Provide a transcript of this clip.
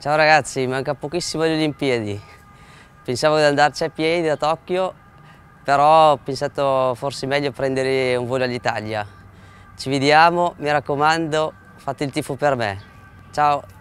Ciao ragazzi, manca pochissimo alle Olimpiadi. Pensavo di andarci a piedi da Tokyo, però ho pensato forse meglio prendere un volo all'Italia. Ci vediamo, mi raccomando, fate il tifo per me. Ciao!